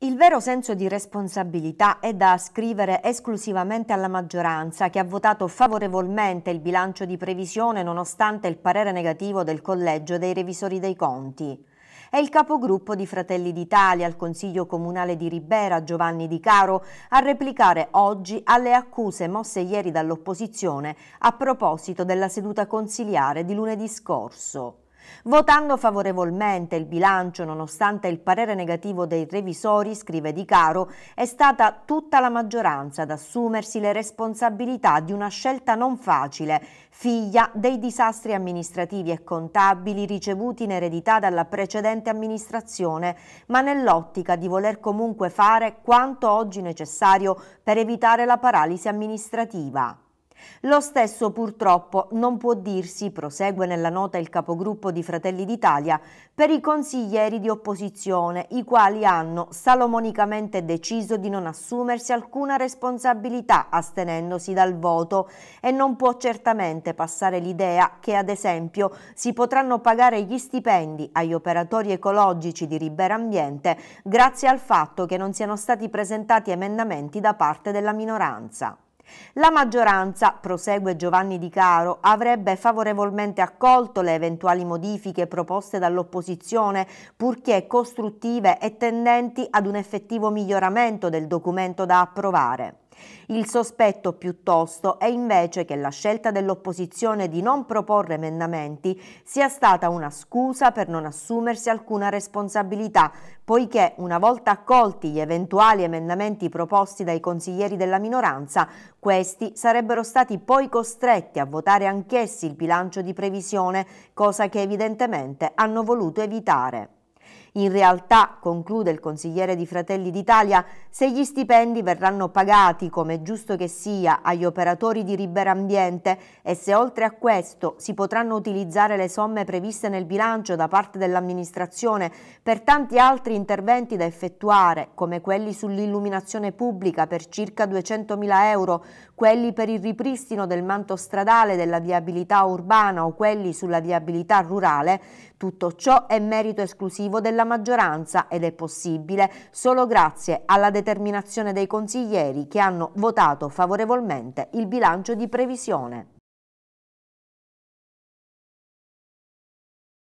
Il vero senso di responsabilità è da ascrivere esclusivamente alla maggioranza che ha votato favorevolmente il bilancio di previsione nonostante il parere negativo del Collegio dei Revisori dei Conti. È il capogruppo di Fratelli d'Italia al Consiglio Comunale di Ribera, Giovanni Di Caro, a replicare oggi alle accuse mosse ieri dall'opposizione a proposito della seduta consiliare di lunedì scorso. Votando favorevolmente il bilancio, nonostante il parere negativo dei revisori, scrive Di Caro, è stata tutta la maggioranza ad assumersi le responsabilità di una scelta non facile, figlia dei disastri amministrativi e contabili ricevuti in eredità dalla precedente amministrazione, ma nell'ottica di voler comunque fare quanto oggi necessario per evitare la paralisi amministrativa. Lo stesso purtroppo non può dirsi, prosegue nella nota il capogruppo di Fratelli d'Italia, per i consiglieri di opposizione, i quali hanno salomonicamente deciso di non assumersi alcuna responsabilità astenendosi dal voto e non può certamente passare l'idea che ad esempio si potranno pagare gli stipendi agli operatori ecologici di Ribera Ambiente grazie al fatto che non siano stati presentati emendamenti da parte della minoranza. La maggioranza, prosegue Giovanni Di Caro, avrebbe favorevolmente accolto le eventuali modifiche proposte dall'opposizione, purché costruttive e tendenti ad un effettivo miglioramento del documento da approvare. Il sospetto piuttosto è invece che la scelta dell'opposizione di non proporre emendamenti sia stata una scusa per non assumersi alcuna responsabilità, poiché una volta accolti gli eventuali emendamenti proposti dai consiglieri della minoranza, questi sarebbero stati poi costretti a votare anch'essi il bilancio di previsione, cosa che evidentemente hanno voluto evitare. In realtà, conclude il consigliere di Fratelli d'Italia, se gli stipendi verranno pagati come è giusto che sia agli operatori di Ribera Ambiente e se oltre a questo si potranno utilizzare le somme previste nel bilancio da parte dell'amministrazione per tanti altri interventi da effettuare, come quelli sull'illuminazione pubblica per circa 200.000 euro, quelli per il ripristino del manto stradale della viabilità urbana o quelli sulla viabilità rurale, tutto ciò è merito esclusivo della della maggioranza ed è possibile solo grazie alla determinazione dei consiglieri che hanno votato favorevolmente il bilancio di previsione.